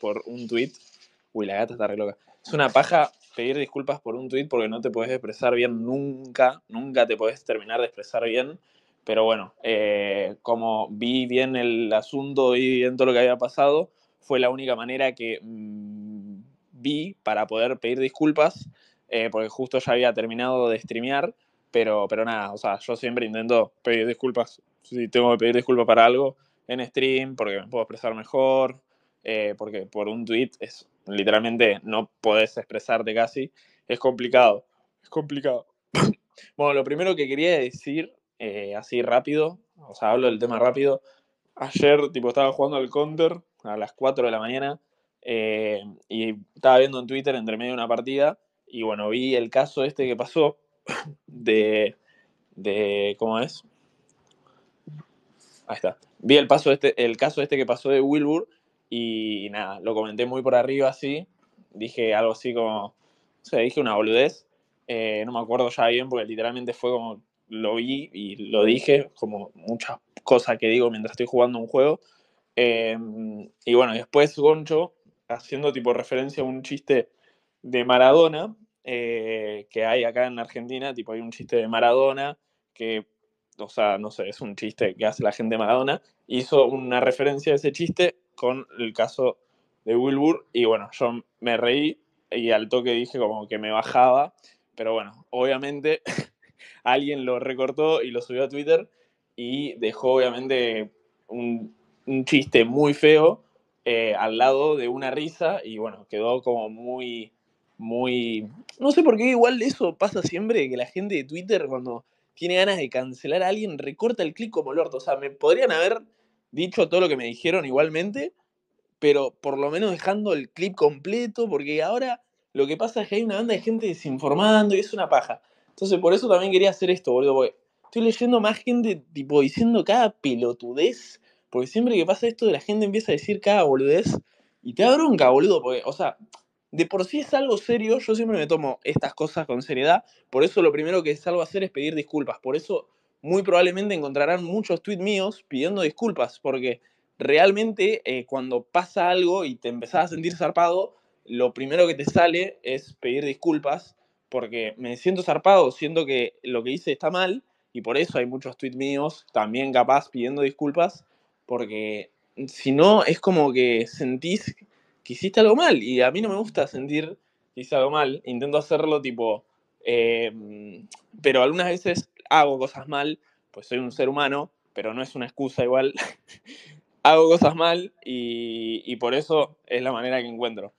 por un tweet. Uy, la gata está re loca. Es una paja pedir disculpas por un tweet porque no te puedes expresar bien nunca, nunca te puedes terminar de expresar bien. Pero bueno, eh, como vi bien el asunto y bien todo lo que había pasado, fue la única manera que mm, vi para poder pedir disculpas, eh, porque justo ya había terminado de streamear. Pero, pero nada, o sea, yo siempre intento pedir disculpas. Si tengo que pedir disculpas para algo en stream, porque me puedo expresar mejor, eh, porque por un tweet es literalmente no podés expresarte casi, es complicado, es complicado. bueno, lo primero que quería decir, eh, así rápido, o sea, hablo del tema rápido, ayer tipo estaba jugando al counter a las 4 de la mañana eh, y estaba viendo en Twitter entre medio de una partida y bueno, vi el caso este que pasó de, de ¿cómo es? Ahí está. Vi el, paso este, el caso este que pasó de Wilbur y, nada, lo comenté muy por arriba así. Dije algo así como, o sea, dije una boludez. Eh, no me acuerdo ya bien porque literalmente fue como lo vi y lo dije, como muchas cosas que digo mientras estoy jugando un juego. Eh, y bueno, después Goncho, haciendo tipo referencia a un chiste de Maradona, eh, que hay acá en Argentina, tipo hay un chiste de Maradona, que, o sea, no sé, es un chiste que hace la gente de Maradona, hizo una referencia a ese chiste con el caso de Wilbur y bueno, yo me reí y al toque dije como que me bajaba, pero bueno, obviamente alguien lo recortó y lo subió a Twitter y dejó obviamente un, chiste muy feo eh, al lado de una risa y bueno, quedó como muy, muy... No sé por qué igual eso pasa siempre, que la gente de Twitter cuando tiene ganas de cancelar a alguien recorta el clic como el o sea, me podrían haber dicho todo lo que me dijeron igualmente, pero por lo menos dejando el clip completo, porque ahora lo que pasa es que hay una banda de gente desinformando y es una paja. Entonces, por eso también quería hacer esto, boludo, porque estoy leyendo más gente, tipo, diciendo cada pelotudez, porque siempre que pasa esto, la gente empieza a decir cada boludez y te da bronca, boludo, porque, o sea, de por sí es algo serio, yo siempre me tomo estas cosas con seriedad, por eso lo primero que salgo a hacer es pedir disculpas, por eso muy probablemente encontrarán muchos tweets míos pidiendo disculpas, porque realmente eh, cuando pasa algo y te empezás a sentir zarpado, lo primero que te sale es pedir disculpas, porque me siento zarpado, siento que lo que hice está mal, y por eso hay muchos tweets míos también capaz pidiendo disculpas, porque si no es como que sentís que hiciste algo mal, y a mí no me gusta sentir que hice algo mal, intento hacerlo tipo, em, pero algunas veces hago cosas mal, pues soy un ser humano, pero no es una excusa igual. hago cosas mal y, por eso es la manera que encuentro.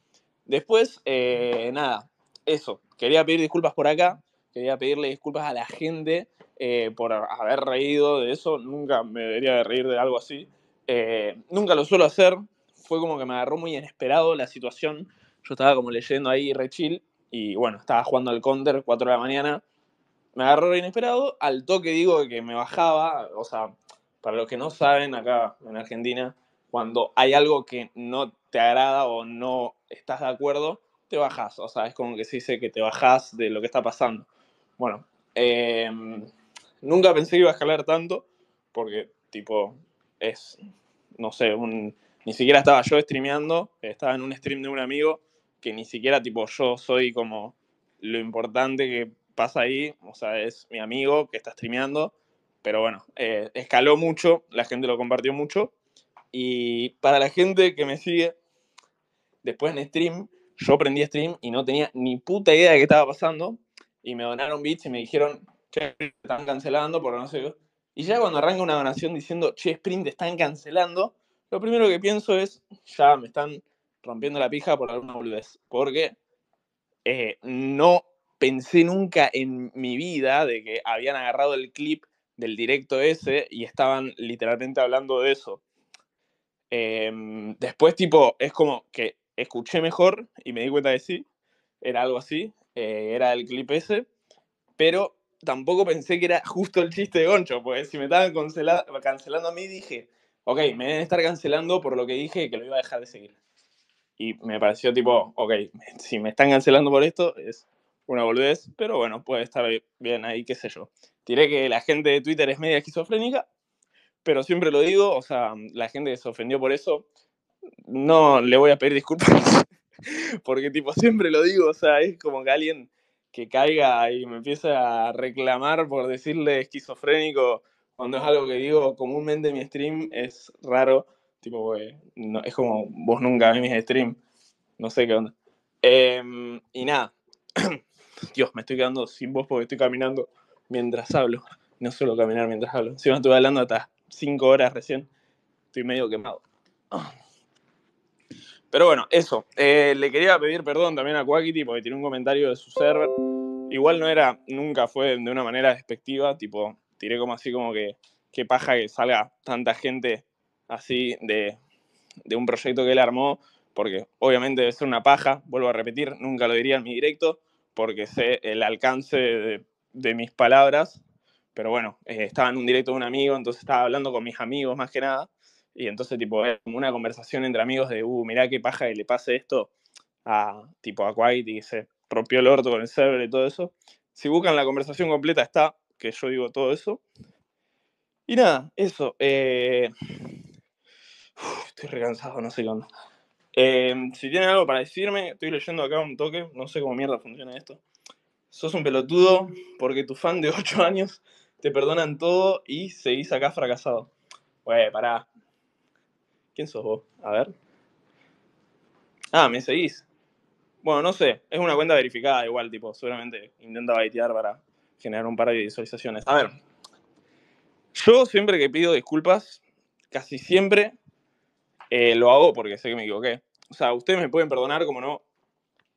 Después, eh, nada, eso. Quería pedir disculpas por acá, quería pedirle disculpas a la gente eh, por haber reído de eso. Nunca me debería de reír de algo así. Eh, nunca lo suelo hacer. Fue como que me agarró muy inesperado la situación. Yo estaba como leyendo ahí re y bueno, estaba jugando al counter 4 de la mañana me agarró inesperado, al toque digo que me bajaba, o sea, para los que no saben, acá en Argentina, cuando hay algo que no te agrada o no estás de acuerdo, te bajas o sea, es como que se dice que te bajás de lo que está pasando. Bueno, em, nunca pensé que iba a escalar tanto, porque tipo, es, no sé, ni siquiera estaba yo streameando, estaba en un stream de un amigo, que ni siquiera tipo yo soy como lo importante que pasa ahí, o sea, es mi amigo que está streameando, pero bueno, eh, escaló mucho, la gente lo compartió mucho, y para la gente que me sigue, después en stream, yo prendí stream y no tenía ni puta idea de qué estaba pasando, y me donaron bits y me dijeron, che, te están cancelando, por no sé qué. Y ya cuando arranca una donación diciendo, che, Sprint, te están cancelando, lo primero que pienso es, ya me están rompiendo la pija por alguna boludez. Porque eh, no pensé nunca en mi vida de que habían agarrado el clip del directo ese y estaban literalmente hablando de eso. Em, después, tipo, es como que escuché mejor y me di cuenta de sí, era algo así, eh, era el clip ese, pero tampoco pensé que era justo el chiste de Goncho, porque si me estaban cancelando a mí dije, ok, me deben estar cancelando por lo que dije que lo iba a dejar de seguir. Y me pareció tipo, ok, si me están cancelando por esto, es una boludez, pero bueno, puede estar bien ahí, qué sé yo. Diré que la gente de Twitter es media esquizofrénica, pero siempre lo digo, o sea, la gente se ofendió por eso, no le voy a pedir disculpas, porque tipo siempre lo digo, o sea, es como que alguien que caiga y me empieza a reclamar por decirle esquizofrénico cuando es algo que digo comúnmente en mi stream, es raro, tipo, no, es como vos nunca ves mis stream, no sé qué onda. Em, y nada, Dios, me estoy quedando sin voz porque estoy caminando mientras hablo. No suelo caminar mientras hablo. Si no estuve hablando hasta 5 horas recién, estoy medio quemado. Pero bueno, eso. Eh, le quería pedir perdón también a Quackity porque tiene un comentario de su server. Igual no era, nunca fue de una manera despectiva, tipo, tiré como así como que, qué paja que salga tanta gente así de, de un proyecto que él armó, porque obviamente debe ser una paja, vuelvo a repetir, nunca lo diría en mi directo, porque sé el alcance de, mis palabras, pero bueno, eh, estaba en un directo de un amigo, entonces estaba hablando con mis amigos más que nada, y entonces tipo es como una conversación entre amigos de, uh, mirá qué paja que le pase esto a tipo a Quiet y se rompió el orto con el server y todo eso. Si buscan la conversación completa está, que yo digo todo eso. Y nada, eso. Eh, estoy recansado, no sé qué eh, si tienen algo para decirme, estoy leyendo acá un toque, no sé cómo mierda funciona esto. Sos un pelotudo porque tu fan de 8 años te perdonan todo y seguís acá fracasado. Güey, pará. ¿Quién sos vos? A ver. Ah, me seguís. Bueno, no sé, es una cuenta verificada igual, tipo, seguramente intenta baitear para generar un par de visualizaciones. A ver, yo siempre que pido disculpas, casi siempre eh, lo hago porque sé que me equivoqué. O sea, ustedes me pueden perdonar, como no,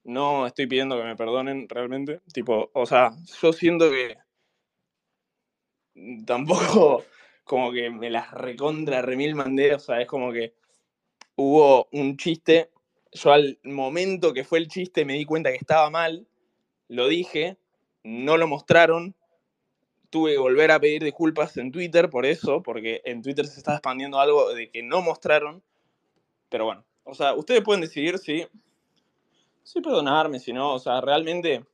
no estoy pidiendo que me perdonen realmente. Tipo, o sea, yo siento que tampoco como que me las recontra remil mandé. O sea, es como que hubo un chiste. Yo al momento que fue el chiste me di cuenta que estaba mal, lo dije, no lo mostraron, tuve que volver a pedir disculpas en Twitter por eso, porque en Twitter se estaba expandiendo algo de que no mostraron. Pero bueno, o sea, ustedes pueden decidir si, si perdonarme, si no, o sea, realmente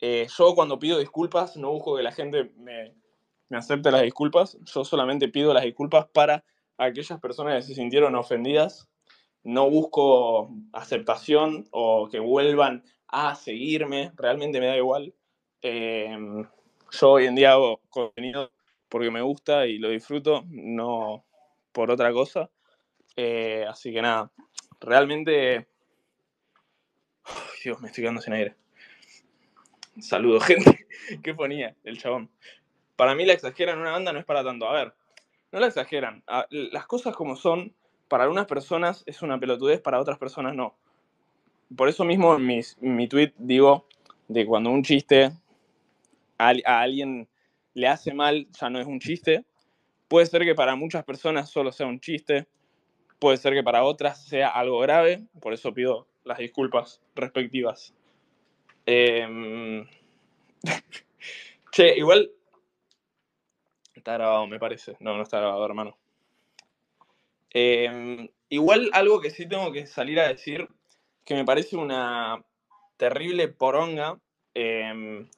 eh, yo cuando pido disculpas no busco que la gente me, acepte las disculpas, yo solamente pido las disculpas para aquellas personas que se sintieron ofendidas, no busco aceptación o que vuelvan a seguirme, realmente me da igual. Em, yo hoy en día hago contenido porque me gusta y lo disfruto, no por otra cosa. Eh, así que nada, realmente... Dios, me estoy quedando sin aire. Saludo, gente. ¿Qué ponía el chabón? Para mí la exageran una banda no es para tanto. A ver, no la exageran. Las cosas como son, para algunas personas es una pelotudez, para otras personas no. Por eso mismo en mi tweet digo de cuando un chiste a, a alguien le hace mal, ya no es un chiste. Puede ser que para muchas personas solo sea un chiste Puede ser que para otras sea algo grave, por eso pido las disculpas respectivas. Em, che, igual... Está grabado, me parece. No, no está grabado, hermano. Em, igual algo que sí tengo que salir a decir, que me parece una terrible poronga, em,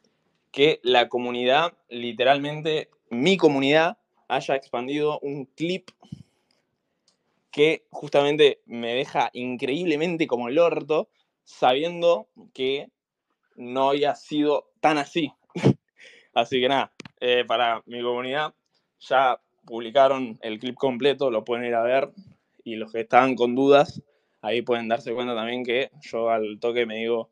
que la comunidad, literalmente mi comunidad, haya expandido un clip que justamente me deja increíblemente como el orto, sabiendo que no había sido tan así. así que nada, eh, para mi comunidad ya publicaron el clip completo, lo pueden ir a ver y los que estaban con dudas, ahí pueden darse cuenta también que yo al toque me digo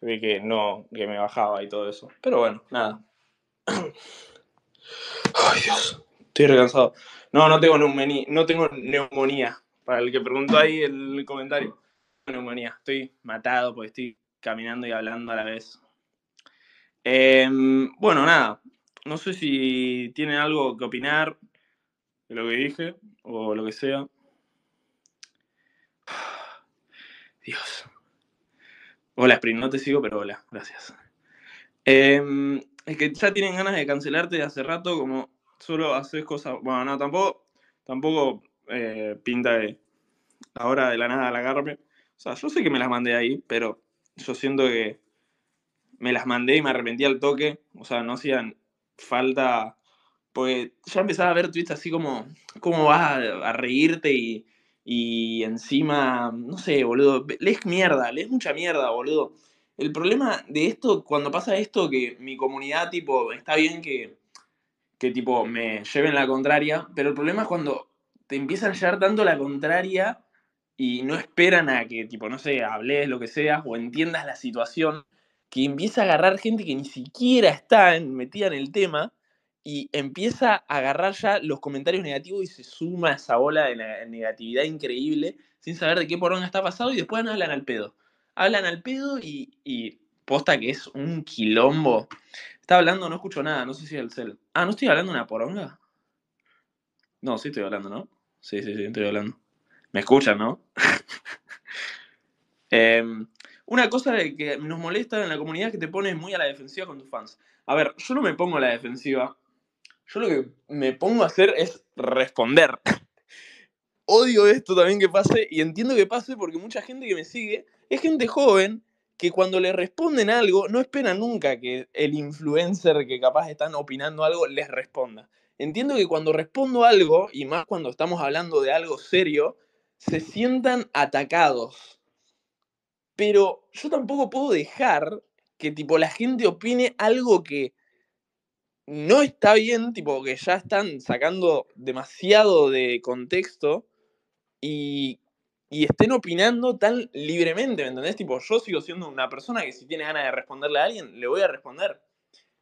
que no, que me bajaba y todo eso. Pero bueno, nada. Ay, Dios. Estoy recansado. No, no tengo neumonía, no tengo neumonía. Para el que preguntó ahí el comentario. Neumonía. Estoy matado porque estoy caminando y hablando a la vez. Em, bueno, nada. No sé si tienen algo que opinar de lo que dije o lo que sea. Dios. Hola, Spring, no te sigo, pero hola, gracias. Em, es que ya tienen ganas de cancelarte de hace rato, como solo haces cosas, bueno, no, tampoco, tampoco eh, pinta de ahora de la nada la agarre. O sea, yo sé que me las mandé ahí, pero yo siento que me las mandé y me arrepentí al toque. O sea, no hacían falta. Porque ya empezaba a ver tweets así como, ¿cómo vas a, reírte y, y encima, no sé, boludo, lees mierda, lees mucha mierda, boludo. El problema de esto, cuando pasa esto, que mi comunidad, tipo, está bien que que tipo me lleven la contraria, pero el problema es cuando te empiezan a llevar tanto la contraria y no esperan a que tipo, no sé, hables lo que sea o entiendas la situación, que empieza a agarrar gente que ni siquiera está metida en el tema y empieza a agarrar ya los comentarios negativos y se suma a esa ola de negatividad increíble sin saber de qué por dónde está pasado y después no hablan al pedo. Hablan al pedo y, y posta que es un quilombo. Está hablando, no escucho nada, no sé si es el cel. Ah, ¿no estoy hablando una poronga? No, sí estoy hablando, ¿no? Sí, sí, sí, estoy hablando. Me escuchan, ¿no? Em, una cosa que nos molesta en la comunidad es que te pones muy a la defensiva con tus fans. A ver, yo no me pongo a la defensiva. Yo lo que me pongo a hacer es responder. Odio esto también que pase y entiendo que pase porque mucha gente que me sigue es gente joven que cuando le responden algo, no esperan nunca que el influencer que capaz están opinando algo les responda. Entiendo que cuando respondo algo, y más cuando estamos hablando de algo serio, se sientan atacados. Pero yo tampoco puedo dejar que tipo la gente opine algo que no está bien, tipo que ya están sacando demasiado de contexto y y estén opinando tan libremente, ¿me entendés? Tipo, yo sigo siendo una persona que si tiene ganas de responderle a alguien, le voy a responder.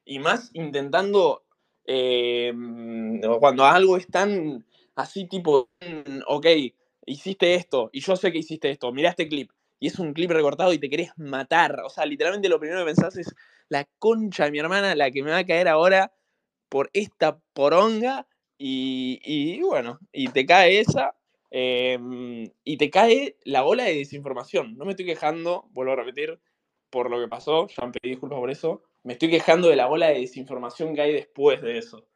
Y más intentando, eh, cuando algo es tan así tipo, ok, hiciste esto, y yo sé que hiciste esto, mirá este clip, y es un clip recortado y te querés matar. O sea, literalmente lo primero que pensás es la concha de mi hermana, la que me va a caer ahora por esta poronga, y, y bueno, y te cae esa, Em, y te cae la bola de desinformación. No me estoy quejando, vuelvo a repetir, por lo que pasó, ya me pedí disculpas por eso. Me estoy quejando de la bola de desinformación que hay después de eso.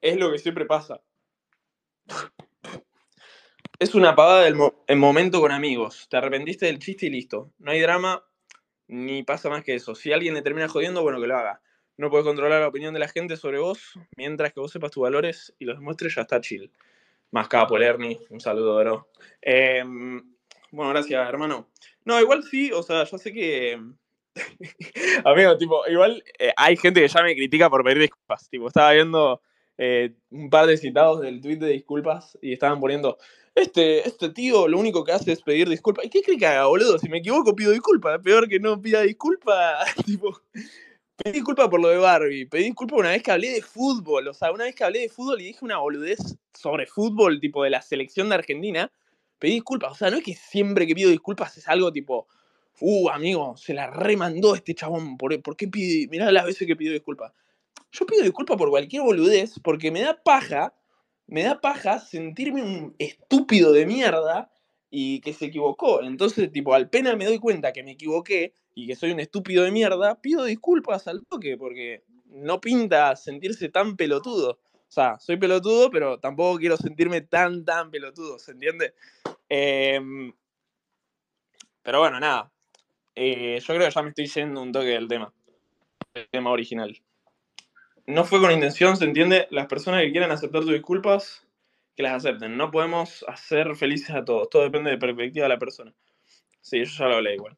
Es lo que siempre pasa. Es una pavada del momento con amigos. Te arrepentiste del chiste y listo. No hay drama, ni pasa más que eso. Si alguien le termina jodiendo, bueno, que lo haga. No puedes controlar la opinión de la gente sobre vos. Mientras que vos sepas tus valores y los demuestres, ya está chill. Más capo, Un saludo, bro. Em, bueno, gracias, hermano. No, igual sí, o sea, yo sé que. Amigo, tipo, igual eh, hay gente que ya me critica por pedir disculpas. Tipo, estaba viendo eh, un par de citados del tweet de disculpas y estaban poniendo. Este, este tío lo único que hace es pedir disculpas. ¿Y qué cree que haga, boludo? Si me equivoco, pido disculpas. Peor que no pida disculpas. tipo, Pedí disculpas por lo de Barbie. Pedí disculpas una vez que hablé de fútbol. O sea, una vez que hablé de fútbol y dije una boludez sobre fútbol, tipo de la selección de Argentina. Pedí disculpas. O sea, no es que siempre que pido disculpas es algo tipo, uh, amigo, se la remandó este chabón. ¿Por, por qué pide? Mirá las veces que pido disculpas. Yo pido disculpas por cualquier boludez porque me da paja, me da paja sentirme un estúpido de mierda y que se equivocó. Entonces, tipo, al pena me doy cuenta que me equivoqué y que soy un estúpido de mierda, pido disculpas al toque, porque no pinta sentirse tan pelotudo. O sea, soy pelotudo, pero tampoco quiero sentirme tan, tan pelotudo, ¿se entiende? Em, pero bueno, nada. Eh, yo creo que ya me estoy yendo un toque del tema. El tema original. No fue con intención, ¿se entiende? Las personas que quieran aceptar tus disculpas, las acepten. No podemos hacer felices a todos, todo depende de la perspectiva de la persona. Sí, yo ya lo hablé igual.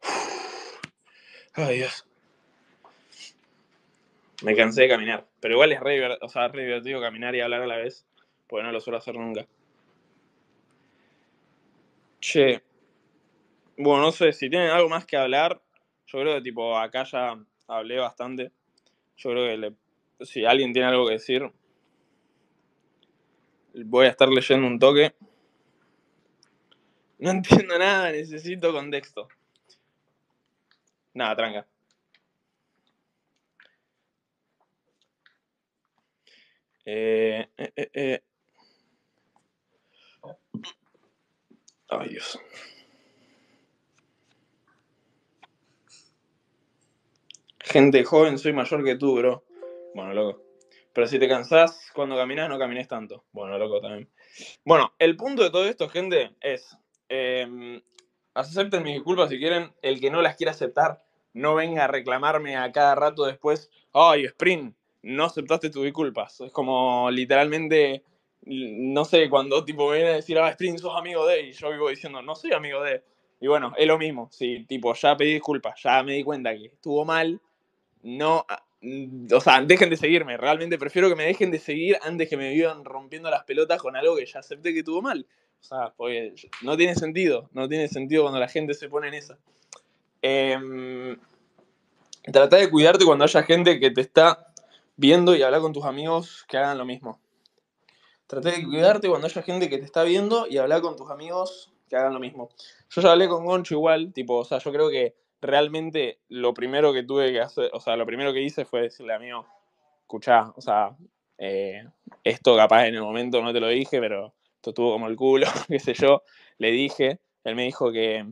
Ay, Dios. Me cansé de caminar, pero igual es re, o sea, divertido caminar y hablar a la vez, porque no lo suelo hacer nunca. Che. Bueno, no sé, si tienen algo más que hablar, yo creo que tipo acá ya hablé bastante. Yo creo que si alguien tiene algo que decir, voy a estar leyendo un toque. No entiendo nada, necesito contexto. Nada, tranca. Eh eh, eh, eh, Ay, Dios. Gente joven, soy mayor que tú, bro. Bueno, loco. Pero si te cansás cuando caminas, no camines tanto. Bueno, loco también. Bueno, el punto de todo esto, gente, es. Em, acepten mis disculpas si quieren. El que no las quiera aceptar, no venga a reclamarme a cada rato después. ¡Ay, Sprint! No aceptaste tus disculpas. Es como literalmente. Mm, no sé, cuando tipo viene a decir, ah, Sprint, sos amigo de. Y yo vivo diciendo, no soy amigo de. Y bueno, es lo mismo. Si, tipo, ya pedí disculpas. Ya me di cuenta que estuvo mal. No Mm, o sea, dejen de seguirme. Realmente prefiero que me dejen de seguir antes que me vivan rompiendo las pelotas con algo que ya acepté que tuvo mal. O sea, porque no tiene sentido. No tiene sentido cuando la gente se pone en eso Eh, em, trata de cuidarte cuando haya gente que te está viendo y habla con tus amigos que hagan lo mismo. Trata de cuidarte cuando haya gente que te está viendo y habla con tus amigos que hagan lo mismo. Yo ya hablé con Goncho igual, tipo, o sea, yo creo que realmente lo primero que tuve que hacer, o sea, lo primero que hice fue decirle a mí, escuchá, o sea, eh, esto capaz en el momento no te lo dije, pero esto tuvo como el culo, qué sé yo, le dije, él me dijo que,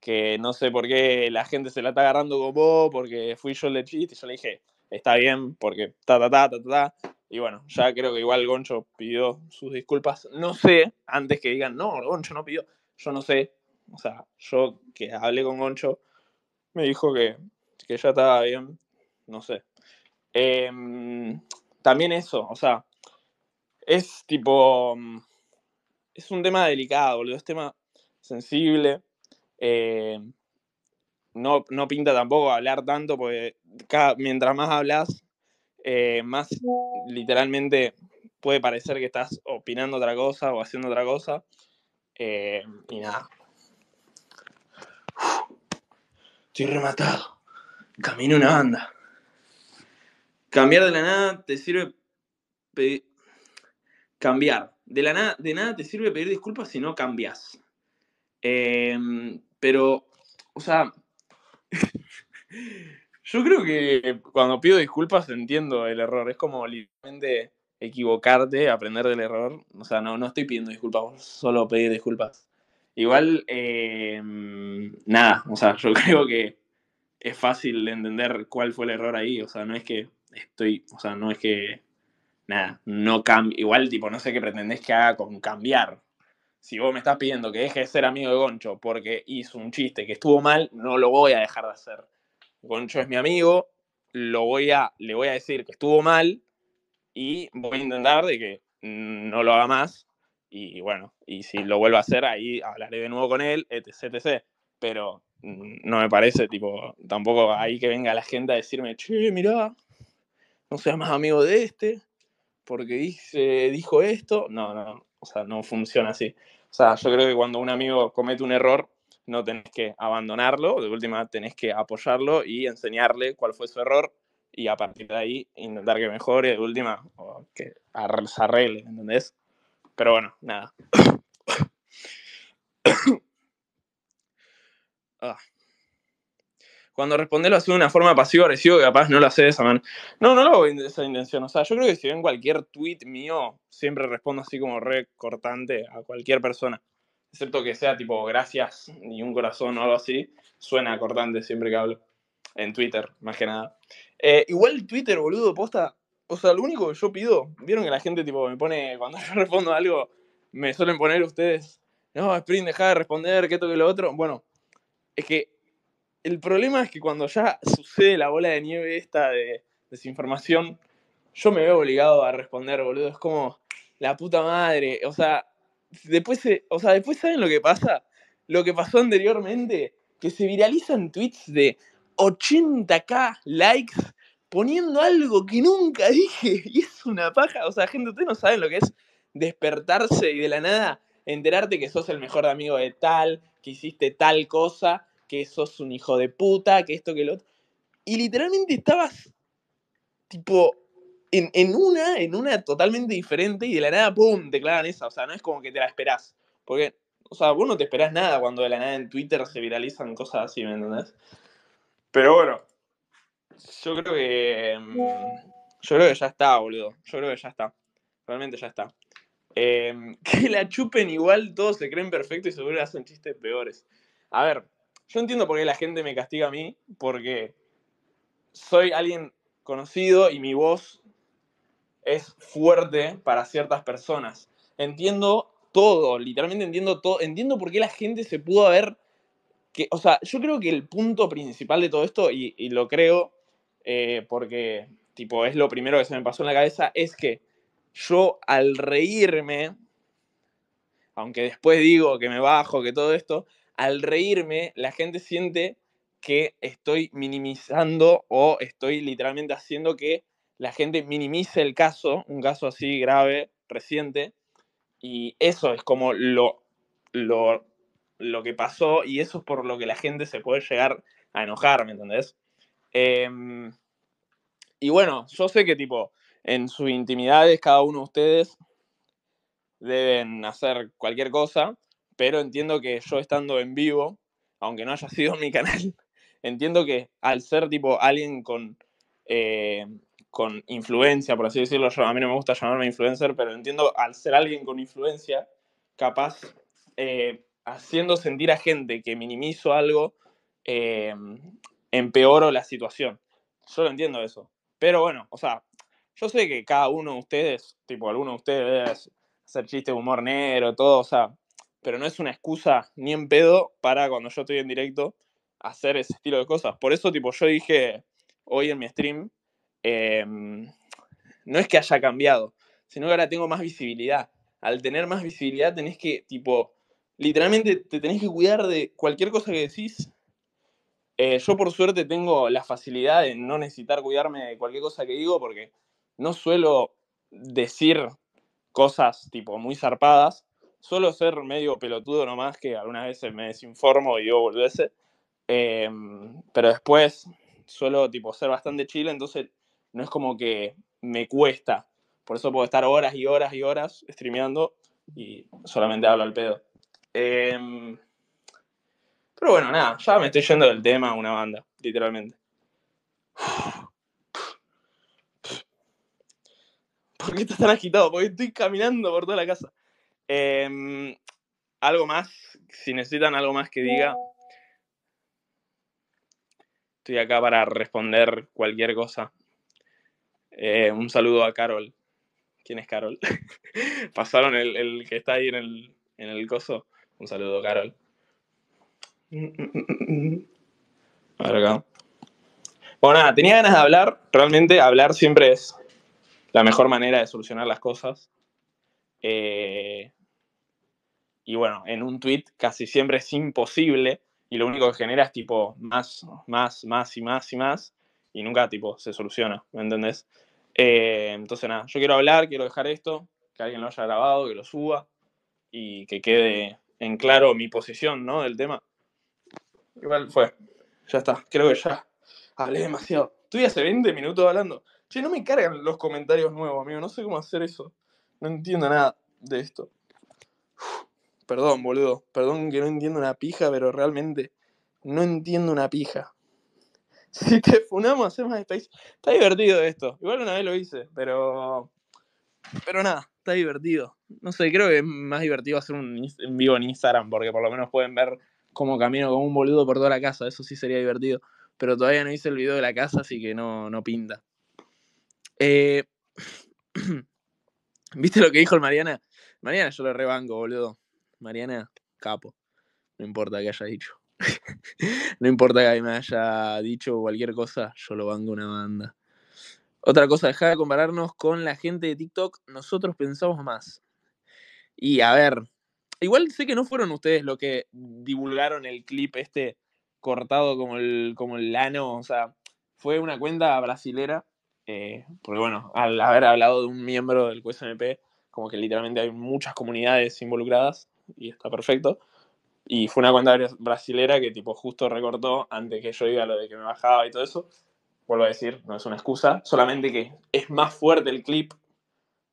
que no sé por qué la gente se la está agarrando como vos, porque fui yo el de chiste, y yo le dije, está bien, porque ta, ta, ta, ta, ta, y bueno, ya creo que igual Goncho pidió sus disculpas, no sé, antes que digan, no, Goncho no pidió, yo no sé, o sea, yo que hablé con Goncho, me dijo que, ya estaba bien, no sé. Em, también eso, o sea, es tipo, es un tema delicado, boludo, es tema sensible. Em, no, pinta tampoco hablar tanto, porque mientras más hablas, eh, más literalmente puede parecer que estás opinando otra cosa o haciendo otra cosa. Em, y nada, estoy rematado, Camino una banda. Cambiar de la nada te sirve pedir... cambiar. De la nada, de nada te sirve pedir disculpas si no cambias. Em, pero, o sea, yo creo que cuando pido disculpas entiendo el error. Es como literalmente equivocarte, aprender del error. O sea, no, no estoy pidiendo disculpas, solo pedir disculpas. Igual, eh, nada, o sea, yo creo que es fácil de entender cuál fue el error ahí, o sea, no es que estoy, o sea, no es que, nada, no cambia, igual tipo, no sé qué pretendés que haga con cambiar. Si vos me estás pidiendo que deje de ser amigo de Goncho porque hizo un chiste que estuvo mal, no lo voy a dejar de hacer. Goncho es mi amigo, lo voy a, le voy a decir que estuvo mal y voy a intentar de que no lo haga más y, bueno, y si lo vuelvo a hacer, ahí hablaré de nuevo con él, etc, etc. Pero no me parece, tipo, tampoco ahí que venga la gente a decirme, che, mirá, no seas más amigo de este, porque dice, dijo esto. No, no, o sea, no funciona así. O sea, yo creo que cuando un amigo comete un error, no tenés que abandonarlo, de última tenés que apoyarlo y enseñarle cuál fue su error y a partir de ahí intentar que mejore, de última, o que se arregle, ¿entendés? Pero bueno, nada. Ah. Cuando respondé lo hace de una forma pasiva, parecido que capaz no lo hace de esa manera. No, no lo hago de esa intención. O sea, yo creo que si ven cualquier tweet mío, siempre respondo así como recortante a cualquier persona. Excepto que sea tipo gracias ni un corazón o algo así. Suena cortante siempre que hablo. En Twitter, más que nada. Eh, igual Twitter, boludo, posta, o sea, lo único que yo pido, vieron que la gente tipo me pone, cuando yo respondo algo, me suelen poner ustedes, no, Spring, dejar de responder, que esto que lo otro. Bueno, es que el problema es que cuando ya sucede la bola de nieve esta de desinformación, yo me veo obligado a responder, boludo. Es como la puta madre. O sea, después, se, o sea, después saben lo que pasa. Lo que pasó anteriormente, que se viralizan tweets de 80k likes poniendo algo que nunca dije y es una paja. O sea, gente, ustedes no saben lo que es despertarse y de la nada enterarte que sos el mejor amigo de tal, que hiciste tal cosa, que sos un hijo de puta, que esto, que lo otro. Y literalmente estabas, tipo, en, en una, en una totalmente diferente y de la nada, ¡pum!, te clavan esa. O sea, no es como que te la esperás. Porque, o sea, vos no te esperás nada cuando de la nada en Twitter se viralizan cosas así, ¿me entendés? Pero bueno, yo creo que. Mm, yo creo que ya está, boludo. Yo creo que ya está. Realmente ya está. Em, que la chupen igual, todos se creen perfectos y seguro hacen chistes peores. A ver, yo entiendo por qué la gente me castiga a mí, porque soy alguien conocido y mi voz es fuerte para ciertas personas. Entiendo todo, literalmente entiendo todo. Entiendo por qué la gente se pudo haber. Que, o sea, yo creo que el punto principal de todo esto, y lo creo eh, porque tipo es lo primero que se me pasó en la cabeza, es que yo al reírme, aunque después digo que me bajo, que todo esto, al reírme la gente siente que estoy minimizando o estoy literalmente haciendo que la gente minimice el caso, un caso así grave, reciente, y eso es como lo, lo, lo que pasó y eso es por lo que la gente se puede llegar a enojar, ¿me entendés? Em, y bueno, yo sé que tipo, en sus intimidades cada uno de ustedes deben hacer cualquier cosa, pero entiendo que yo estando en vivo, aunque no haya sido mi canal, entiendo que al ser tipo alguien con, eh, con influencia, por así decirlo, yo, a mí no me gusta llamarme influencer, pero entiendo al ser alguien con influencia, capaz eh, haciendo sentir a gente que minimizo algo, eh, empeoro la situación. Yo lo entiendo eso. Pero bueno, o sea, yo sé que cada uno de ustedes, tipo, alguno de ustedes hacer chistes de humor negro, todo, o sea, pero no es una excusa ni en pedo para cuando yo estoy en directo hacer ese estilo de cosas. Por eso, tipo, yo dije hoy en mi stream, em, no es que haya cambiado, sino que ahora tengo más visibilidad. Al tener más visibilidad tenés que, tipo, literalmente te tenés que cuidar de cualquier cosa que decís eh, yo por suerte tengo la facilidad de no necesitar cuidarme de cualquier cosa que digo porque no suelo decir cosas tipo muy zarpadas, suelo ser medio pelotudo nomás que algunas veces me desinformo y yo a eh, pero después suelo tipo ser bastante chile, entonces no es como que me cuesta, por eso puedo estar horas y horas y horas streameando y solamente hablo al pedo. Em, pero bueno, nada, ya me estoy yendo del tema una banda, literalmente. ¿Por qué estás tan agitado? Porque estoy caminando por toda la casa. Em, algo más, si necesitan algo más que diga, estoy acá para responder cualquier cosa. Eh, un saludo a Carol. ¿Quién es Carol? Pasaron el, el, que está ahí en el, en el coso. Un saludo, Carol acá. Bueno, nada, tenía ganas de hablar. Realmente hablar siempre es la mejor manera de solucionar las cosas. Eh, y bueno, en un tweet casi siempre es imposible y lo único que genera es tipo más, más, más y más y más y nunca tipo se soluciona, ¿me entendés? Eh, entonces nada, yo quiero hablar, quiero dejar esto, que alguien lo haya grabado, que lo suba y que quede en claro mi posición, ¿no? Del tema. Igual fue. Ya está. Creo que ya hablé demasiado. Estuve hace 20 minutos hablando. Che, no me cargan los comentarios nuevos, amigo. No sé cómo hacer eso. No entiendo nada de esto. perdón, boludo. Perdón que no entiendo una pija, pero realmente no entiendo una pija. Si te funamos, hacemos space está divertido esto. Igual una vez lo hice, pero. Pero nada, está divertido. No sé, creo que es más divertido hacer un en vivo en Instagram, porque por lo menos pueden ver como camino con un boludo por toda la casa, eso sí sería divertido. Pero todavía no hice el video de la casa, así que no, no pinta. Eh, ¿Viste lo que dijo el Mariana? Mariana yo le rebanco, boludo. Mariana, capo. No importa que haya dicho. no importa que me haya dicho cualquier cosa, yo lo banco una banda. Otra cosa, dejar de compararnos con la gente de TikTok, nosotros pensamos más. Y a ver, Igual sé que no fueron ustedes los que divulgaron el clip este cortado como el, como el lano, o sea, fue una cuenta brasilera, eh, porque bueno, al haber hablado de un miembro del QSMP, como que literalmente hay muchas comunidades involucradas y está perfecto. Y fue una cuenta brasilera que tipo justo recortó antes que yo diga lo de que me bajaba y todo eso. Vuelvo a decir, no es una excusa, solamente que es más fuerte el clip.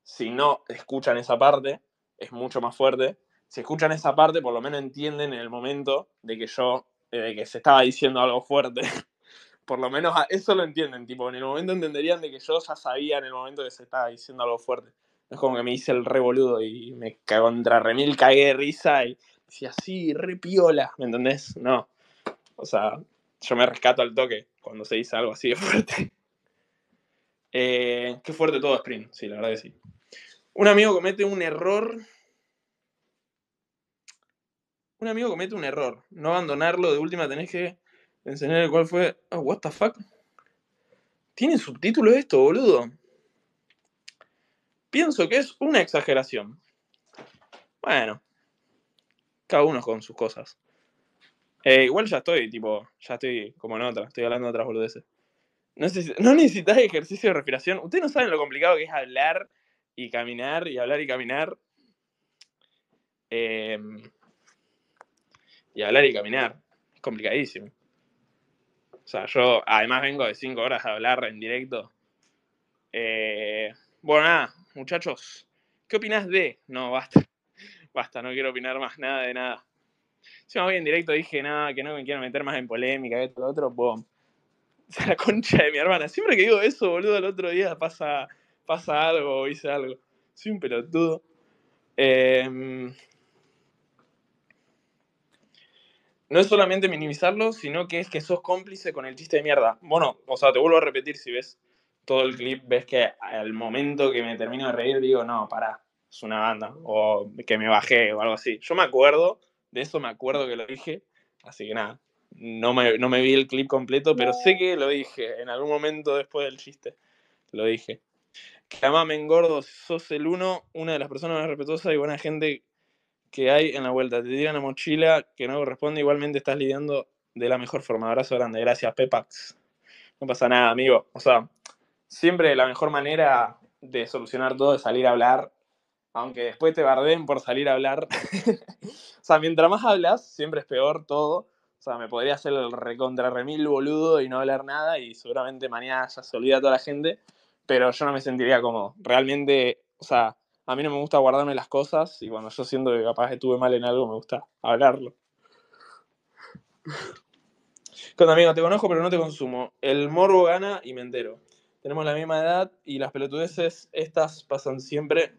Si no escuchan esa parte, es mucho más fuerte si escuchan esa parte, por lo menos entienden en el momento de que yo, eh, de que se estaba diciendo algo fuerte. por lo menos ah, eso lo entienden, tipo, en el momento entenderían de que yo ya sabía en el momento que se estaba diciendo algo fuerte. Es como que me hice el re boludo y me contra remil cagué de risa y decía, así re piola, ¿me entendés? No. O sea, yo me rescato al toque cuando se dice algo así de fuerte. Eh, qué fuerte todo, Sprint, sí, la verdad que sí. Un amigo comete un error un amigo comete un error, no abandonarlo, de última tenés que enseñar el cual fue, oh, what the fuck. ¿Tiene subtítulos esto, boludo? Pienso que es una exageración. Bueno, cada uno con sus cosas. Eh, igual ya estoy, tipo, ya estoy como en otra, estoy hablando de otras boludeces. No, no necesitas ejercicio de respiración. Ustedes no saben lo complicado que es hablar y caminar y hablar y caminar. Eh, y hablar y caminar. Es complicadísimo. O sea, yo además vengo de cinco horas a hablar en directo. Eh, bueno, nada, muchachos, ¿qué opinás de? No, basta. Basta, no quiero opinar más nada de nada. Si me voy en directo dije nada, que no me quiero meter más en polémica, esto, lo otro, boom. O sea, la concha de mi hermana. Siempre que digo eso, boludo, el otro día pasa, pasa algo o hice algo. Soy un pelotudo. Eh, no es solamente minimizarlo, sino que es que sos cómplice con el chiste de mierda. Bueno, o sea, te vuelvo a repetir, si ves todo el clip, ves que al momento que me termino de reír, digo, no, pará, es una banda, o que me bajé, o algo así. Yo me acuerdo, de eso me acuerdo que lo dije, así que nada, no me, no me vi el clip completo, pero sé que lo dije, en algún momento después del chiste, lo dije. Que además me engordo, sos el uno, una de las personas más respetuosas y buena gente que hay en la vuelta. Te tiran una mochila que no corresponde, igualmente estás lidiando de la mejor forma. Abrazo grande, gracias, Pepax. No pasa nada, amigo. O sea, siempre la mejor manera de solucionar todo es salir a hablar, aunque después te barden por salir a hablar. o sea, mientras más hablas, siempre es peor todo. O sea, me podría hacer el recontra remil boludo y no hablar nada y seguramente mañana ya se olvida toda la gente, pero yo no me sentiría cómodo. Realmente, o sea, a mí no me gusta guardarme las cosas y cuando yo siento que capaz estuve mal en algo, me gusta hablarlo. Cuando amigo, te conozco pero no te consumo. El morbo gana y me entero. Tenemos la misma edad y las pelotudeces estas pasan siempre.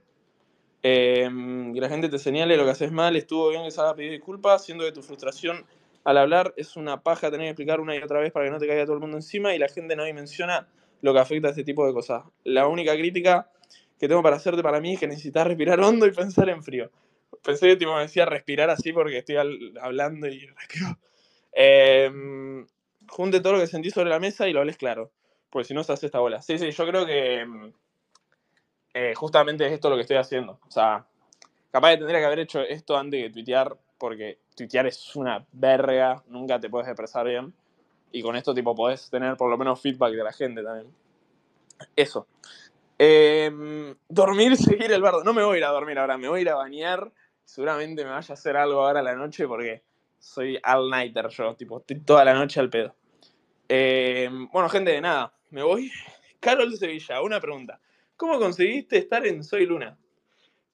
Em, que la gente te señale lo que haces mal, estuvo bien que se a pedir disculpas, siendo que tu frustración al hablar es una paja tener que explicar una y otra vez para que no te caiga todo el mundo encima y la gente no menciona lo que afecta a este tipo de cosas. La única crítica que tengo para hacerte para mí que necesitas respirar hondo y pensar en frío. Pensé que tipo, me decía respirar así porque estoy hablando y em, junte todo lo que sentís sobre la mesa y lo hables claro, porque si no se hace esta bola. Sí, sí, yo creo que em, eh, justamente es esto lo que estoy haciendo. O sea, capaz de tendría que haber hecho esto antes de tuitear, porque tuitear es una verga, nunca te puedes expresar bien. Y con esto, tipo, podés tener por lo menos feedback de la gente también. Eso. Em, dormir, seguir el bardo. No me voy a ir a dormir ahora, me voy a ir a bañar. Seguramente me vaya a hacer algo ahora a la noche porque soy all-nighter yo, tipo, estoy toda la noche al pedo. Em, bueno, gente, de nada, me voy. Carol Sevilla, una pregunta. ¿Cómo conseguiste estar en Soy Luna?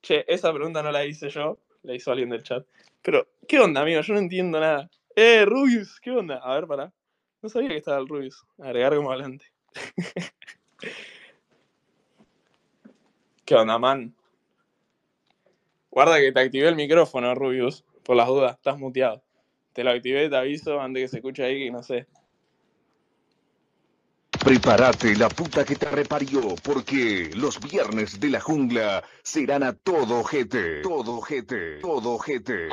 Che, esa pregunta no la hice yo, la hizo alguien del chat. Pero, ¿qué onda, amigo? Yo no entiendo nada. Eh, Rubius, ¿qué onda? A ver, para. No sabía que estaba el Rubius. Agregar como adelante. ¿Qué onda, man? Guarda que te activé el micrófono, Rubius, por las dudas, estás muteado. Te lo activé, te aviso antes que se escuche ahí, que no sé. Prepárate la puta que te reparió, porque los viernes de la jungla serán a todo gente, todo gente, todo ojete.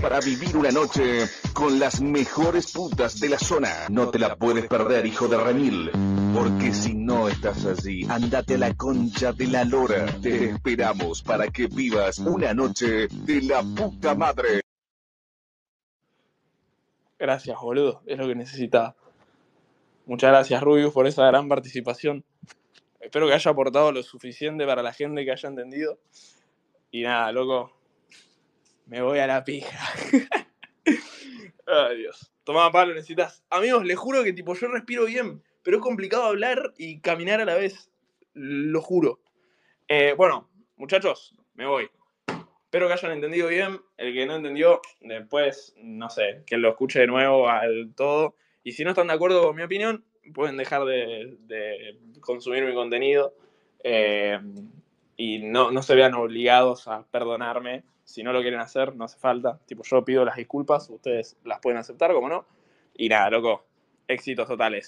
Para vivir una noche con las mejores putas de la zona. No te la puedes perder, hijo de remil. Porque si no estás allí, andate a la concha de la lora. Te esperamos para que vivas una noche de la puta madre. Gracias, boludo. Es lo que necesitaba. Muchas gracias, Rubius, por esa gran participación. Espero que haya aportado lo suficiente para la gente que haya entendido. Y nada, loco. Me voy a la pija. Adiós. Dios. Tomá, Pablo, necesitas. Amigos, les juro que tipo, yo respiro bien pero es complicado hablar y caminar a la vez, lo juro. Eh, bueno, muchachos, me voy. Espero que hayan entendido bien. El que no entendió, después, no sé, que lo escuche de nuevo al todo. Y si no están de acuerdo con mi opinión, pueden dejar de, consumir mi contenido. Eh, y no, no, se vean obligados a perdonarme. Si no lo quieren hacer, no hace falta. Tipo, yo pido las disculpas, ustedes las pueden aceptar, como no. Y nada, loco, éxitos totales.